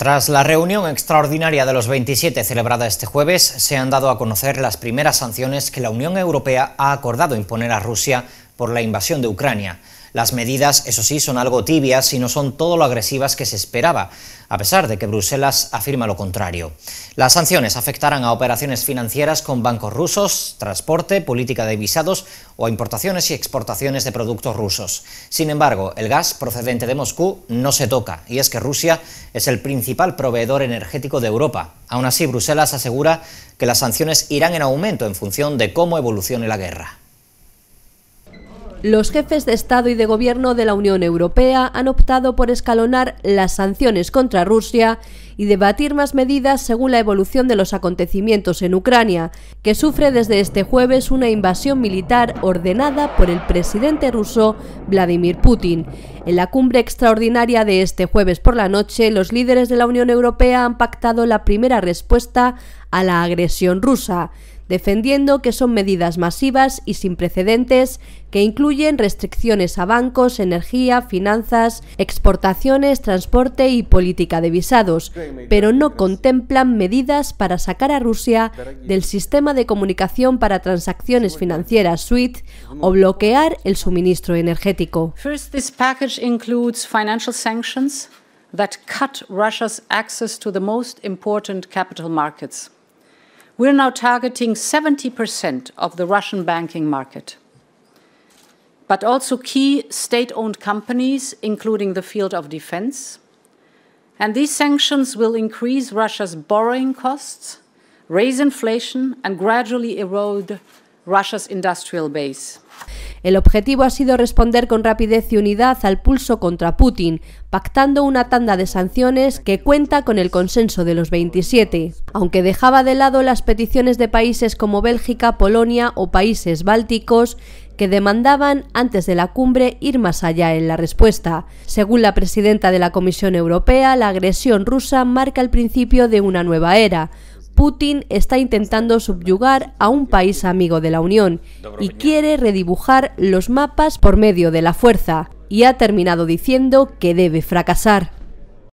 Tras la reunión extraordinaria de los 27 celebrada este jueves, se han dado a conocer las primeras sanciones que la Unión Europea ha acordado imponer a Rusia por la invasión de Ucrania. Las medidas, eso sí, son algo tibias y no son todo lo agresivas que se esperaba, a pesar de que Bruselas afirma lo contrario. Las sanciones afectarán a operaciones financieras con bancos rusos, transporte, política de visados o a importaciones y exportaciones de productos rusos. Sin embargo, el gas procedente de Moscú no se toca, y es que Rusia es el principal proveedor energético de Europa. Aún así, Bruselas asegura que las sanciones irán en aumento en función de cómo evolucione la guerra. Los jefes de Estado y de Gobierno de la Unión Europea han optado por escalonar las sanciones contra Rusia y debatir más medidas según la evolución de los acontecimientos en Ucrania, que sufre desde este jueves una invasión militar ordenada por el presidente ruso Vladimir Putin. En la cumbre extraordinaria de este jueves por la noche, los líderes de la Unión Europea han pactado la primera respuesta a la agresión rusa defendiendo que son medidas masivas y sin precedentes que incluyen restricciones a bancos, energía, finanzas, exportaciones, transporte y política de visados, pero no contemplan medidas para sacar a Rusia del sistema de comunicación para transacciones financieras SWIFT o bloquear el suministro energético. we're now targeting 70% of the Russian banking market, but also key state-owned companies, including the field of defense. And these sanctions will increase Russia's borrowing costs, raise inflation, and gradually erode Russia's industrial base. El objetivo ha sido responder con rapidez y unidad al pulso contra Putin, pactando una tanda de sanciones que cuenta con el consenso de los 27, aunque dejaba de lado las peticiones de países como Bélgica, Polonia o países bálticos que demandaban antes de la cumbre ir más allá en la respuesta. Según la presidenta de la Comisión Europea, la agresión rusa marca el principio de una nueva era, Putin está intentando subyugar a un país amigo de la Unión y quiere redibujar los mapas por medio de la fuerza, y ha terminado diciendo que debe fracasar.